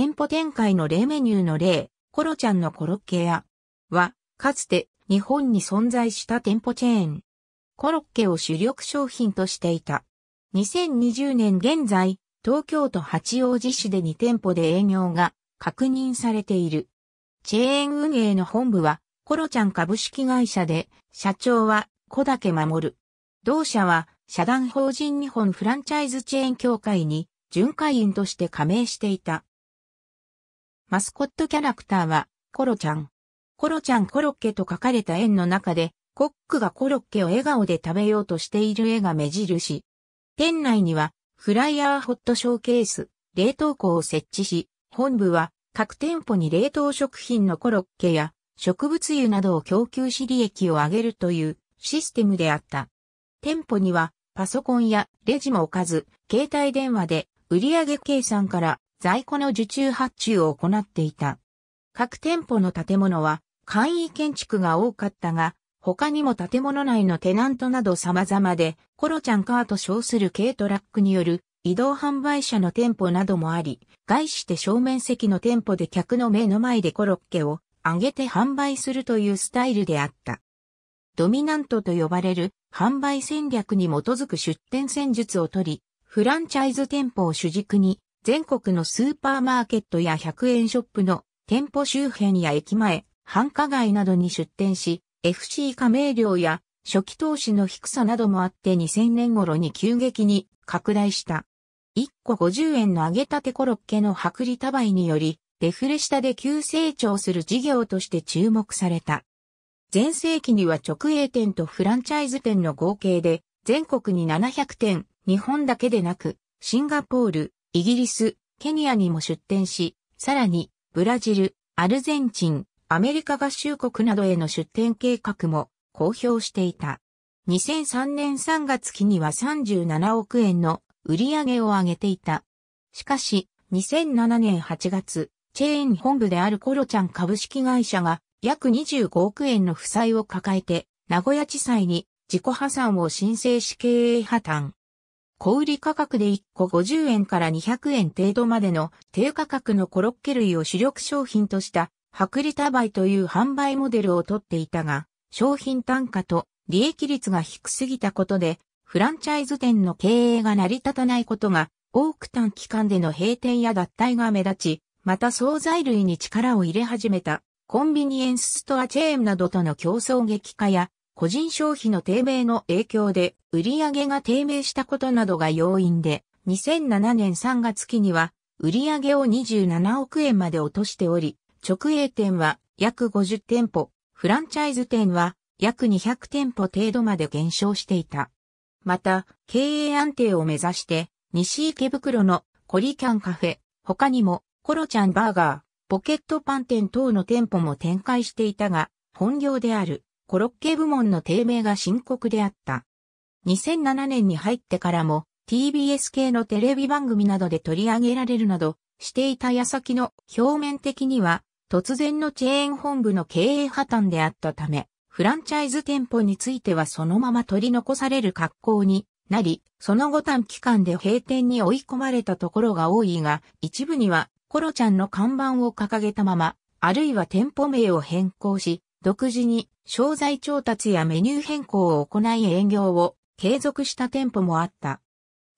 店舗展開の例メニューの例、コロちゃんのコロッケ屋は、かつて日本に存在した店舗チェーン。コロッケを主力商品としていた。2020年現在、東京都八王子市で2店舗で営業が確認されている。チェーン運営の本部は、コロちゃん株式会社で、社長は小竹守。同社は、社団法人日本フランチャイズチェーン協会に、巡回員として加盟していた。マスコットキャラクターは、コロちゃん。コロちゃんコロッケと書かれた円の中で、コックがコロッケを笑顔で食べようとしている絵が目印。店内には、フライヤーホットショーケース、冷凍庫を設置し、本部は各店舗に冷凍食品のコロッケや植物油などを供給し利益を上げるというシステムであった。店舗にはパソコンやレジも置かず、携帯電話で売上計算から在庫の受注発注を行っていた。各店舗の建物は簡易建築が多かったが、他にも建物内のテナントなど様々で、コロちゃんカーと称する軽トラックによる移動販売車の店舗などもあり、外して正面席の店舗で客の目の前でコロッケを揚げて販売するというスタイルであった。ドミナントと呼ばれる販売戦略に基づく出店戦術をとり、フランチャイズ店舗を主軸に全国のスーパーマーケットや100円ショップの店舗周辺や駅前、繁華街などに出店し、FC 加盟料や初期投資の低さなどもあって2000年頃に急激に拡大した。1個50円の揚げたてコロッケの薄利多売により、デフレ下で急成長する事業として注目された。前世紀には直営店とフランチャイズ店の合計で全国に700店、日本だけでなく、シンガポール、イギリス、ケニアにも出展し、さらに、ブラジル、アルゼンチン、アメリカ合衆国などへの出展計画も公表していた。2003年3月期には37億円の売り上げを上げていた。しかし、2007年8月、チェーン本部であるコロちゃん株式会社が約25億円の負債を抱えて、名古屋地裁に自己破産を申請し経営破綻。小売価格で1個50円から200円程度までの低価格のコロッケ類を主力商品とした薄利多売という販売モデルをとっていたが、商品単価と利益率が低すぎたことで、フランチャイズ店の経営が成り立たないことが、多く短期間での閉店や脱退が目立ち、また惣菜類に力を入れ始めた、コンビニエンスストアチェーンなどとの競争激化や、個人消費の低迷の影響で売上が低迷したことなどが要因で、2007年3月期には売上を27億円まで落としており、直営店は約50店舗、フランチャイズ店は約200店舗程度まで減少していた。また、経営安定を目指して、西池袋のコリキャンカフェ、他にもコロちゃんバーガー、ポケットパン店等の店舗も展開していたが、本業であるコロッケ部門の低迷が深刻であった。2007年に入ってからも TBS 系のテレビ番組などで取り上げられるなどしていた矢先の表面的には突然のチェーン本部の経営破綻であったため、フランチャイズ店舗についてはそのまま取り残される格好になり、その後短期間で閉店に追い込まれたところが多いが、一部にはコロちゃんの看板を掲げたまま、あるいは店舗名を変更し、独自に商材調達やメニュー変更を行い営業を継続した店舗もあった。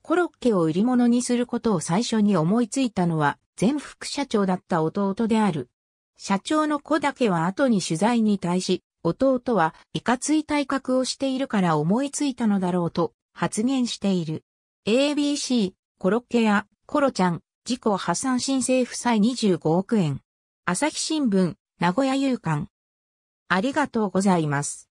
コロッケを売り物にすることを最初に思いついたのは前副社長だった弟である。社長の子だけは後に取材に対し、弟はいかつい体格をしているから思いついたのだろうと発言している。ABC、コロッケやコロちゃん、自己破産申請負債25億円。朝日新聞、名古屋夕刊、ありがとうございます。